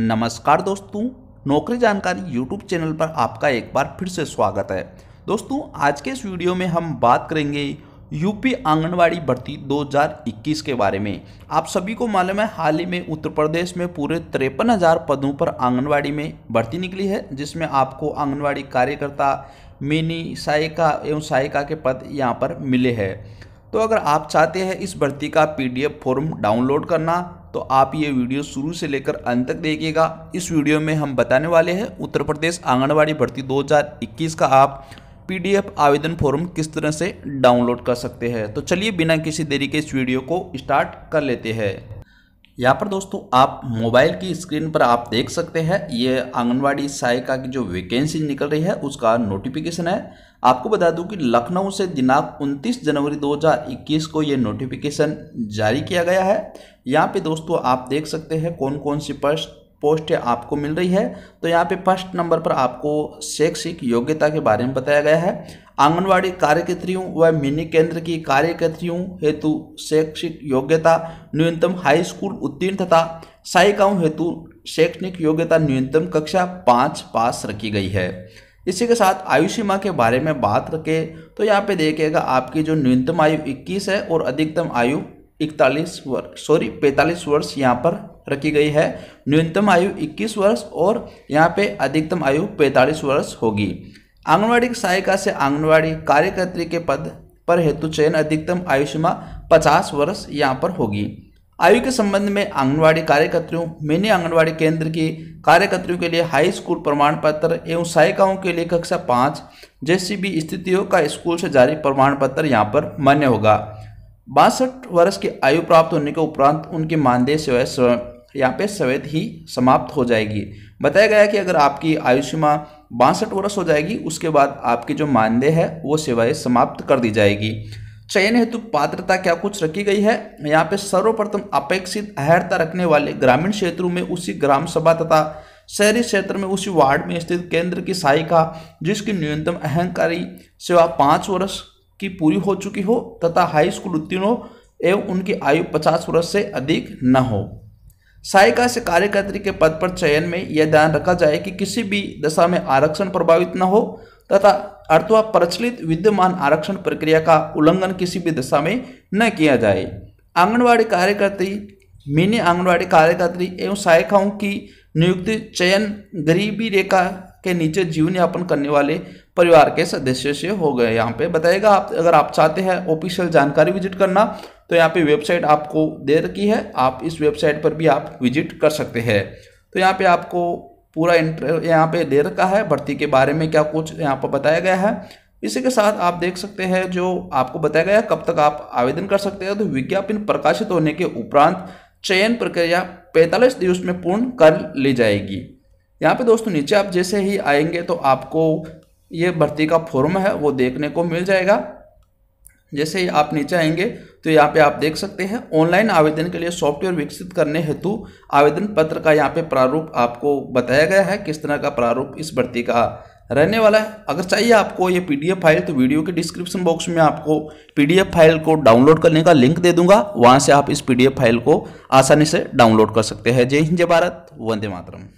नमस्कार दोस्तों नौकरी जानकारी यूट्यूब चैनल पर आपका एक बार फिर से स्वागत है दोस्तों आज के इस वीडियो में हम बात करेंगे यूपी आंगनवाड़ी भर्ती 2021 के बारे में आप सभी को मालूम है हाल ही में उत्तर प्रदेश में पूरे तिरपन हज़ार पदों पर आंगनवाड़ी में भर्ती निकली है जिसमें आपको आंगनवाड़ी कार्यकर्ता मिनी सहायिका एवं सहायिका के पद यहाँ पर मिले हैं तो अगर आप चाहते हैं इस भर्ती का पीडीएफ फॉर्म डाउनलोड करना तो आप ये वीडियो शुरू से लेकर अंत तक देखिएगा इस वीडियो में हम बताने वाले हैं उत्तर प्रदेश आंगनबाड़ी भर्ती 2021 का आप पीडीएफ आवेदन फॉर्म किस तरह से डाउनलोड कर सकते हैं तो चलिए बिना किसी देरी के इस वीडियो को स्टार्ट कर लेते हैं यहाँ पर दोस्तों आप मोबाइल की स्क्रीन पर आप देख सकते हैं ये आंगनवाड़ी सहायिका की जो वैकेंसी निकल रही है उसका नोटिफिकेशन है आपको बता दूं कि लखनऊ से दिनांक 29 जनवरी 2021 को ये नोटिफिकेशन जारी किया गया है यहाँ पे दोस्तों आप देख सकते हैं कौन कौन सी पोस्ट पोस्ट आपको मिल रही है तो यहाँ पे फर्स्ट नंबर पर आपको शैक्षिक योग्यता के बारे में बताया गया है आंगनवाड़ी कार्यकर्त्रियों व मिनी केंद्र की कार्यकर्त्रियों हेतु शैक्षिक योग्यता न्यूनतम हाई स्कूल उत्तीर्ण तथा सहायिकाओं हेतु शैक्षणिक योग्यता न्यूनतम कक्षा पाँच पास रखी गई है इसी के साथ आयु सीमा के बारे में बात रखें तो यहाँ पे देखिएगा आपकी जो न्यूनतम आयु 21 है और अधिकतम आयु इकतालीस वर्ष सॉरी पैंतालीस वर्ष यहाँ पर रखी गई है न्यूनतम आयु 21 वर्ष और यहाँ पे अधिकतम आयु 45 वर्ष होगी आंगनवाड़ी सहायिका से आंगनवाड़ी कार्यकर्त्री के पद पर हेतु चयन अधिकतम आयु सीमा 50 वर्ष यहाँ पर होगी आयु के संबंध में आंगनवाड़ी कार्यकर्त्रियों मिनी आंगनवाड़ी केंद्र की कार्यकर्त्रियों के लिए हाई स्कूल प्रमाण पत्र एवं सहायिकाओं के लिए कक्षा पाँच जैसी भी स्थितियों का स्कूल से जारी प्रमाण पत्र यहाँ पर मान्य होगा बासठ वर्ष की आयु प्राप्त होने के उपरांत उनकी मानदेय सेवा यहाँ पे सवैध ही समाप्त हो जाएगी बताया गया कि अगर आपकी आयु सीमा बासठ वर्ष हो जाएगी उसके बाद आपकी जो मानदेय है वो सेवाएं समाप्त कर दी जाएगी चयन हेतु पात्रता क्या कुछ रखी गई है यहाँ पे सर्वप्रथम अपेक्षित अहर्ता रखने वाले ग्रामीण क्षेत्रों में उसी ग्राम सभा तथा शहरी क्षेत्र में उसी वार्ड में स्थित केंद्र की सहायिका जिसकी न्यूनतम अहंकारी सेवा पाँच वर्ष की पूरी हो चुकी हो तथा हाई स्कूल उत्तीर्णों एवं उनकी आयु 50 वर्ष से अधिक न हो सहायिका से कार्यकर्त्री के पद पर चयन में यह ध्यान रखा जाए कि किसी भी दशा में आरक्षण प्रभावित न हो तथा अर्थवा प्रचलित विद्यमान आरक्षण प्रक्रिया का उल्लंघन किसी भी दशा में न किया जाए आंगनवाड़ी कार्यकर्त्री मिनी आंगनवाड़ी कार्यकर्त्री एवं सहायिकाओं की नियुक्ति चयन गरीबी रेखा के नीचे जीवन यापन करने वाले परिवार के सदस्य से हो गए यहाँ पे बताएगा आप अगर आप चाहते हैं ऑफिशियल जानकारी विजिट करना तो यहाँ पे वेबसाइट आपको दे रखी है आप इस वेबसाइट पर भी आप विजिट कर सकते हैं तो यहाँ पे आपको पूरा इंटर यहाँ पे दे रखा है भर्ती के बारे में क्या कुछ यहाँ पर बताया गया है इसी के साथ आप देख सकते हैं जो आपको बताया गया कब तक आप आवेदन कर सकते हैं तो विज्ञापन प्रकाशित होने के उपरांत चयन प्रक्रिया पैंतालीस दिवस में पूर्ण कर ली जाएगी यहाँ पे दोस्तों नीचे आप जैसे ही आएंगे तो आपको ये भर्ती का फॉर्म है वो देखने को मिल जाएगा जैसे ही आप नीचे आएंगे तो यहाँ पे आप देख सकते हैं ऑनलाइन आवेदन के लिए सॉफ्टवेयर विकसित करने हेतु आवेदन पत्र का यहाँ पे प्रारूप आपको बताया गया है किस तरह का प्रारूप इस भर्ती का रहने वाला है अगर चाहिए आपको ये पीडीएफ फाइल तो वीडियो के डिस्क्रिप्शन बॉक्स में आपको पीडीएफ फाइल को डाउनलोड करने का लिंक दे दूंगा वहाँ से आप इस पी फाइल को आसानी से डाउनलोड कर सकते हैं जय हिंद जय भारत वंदे मातरम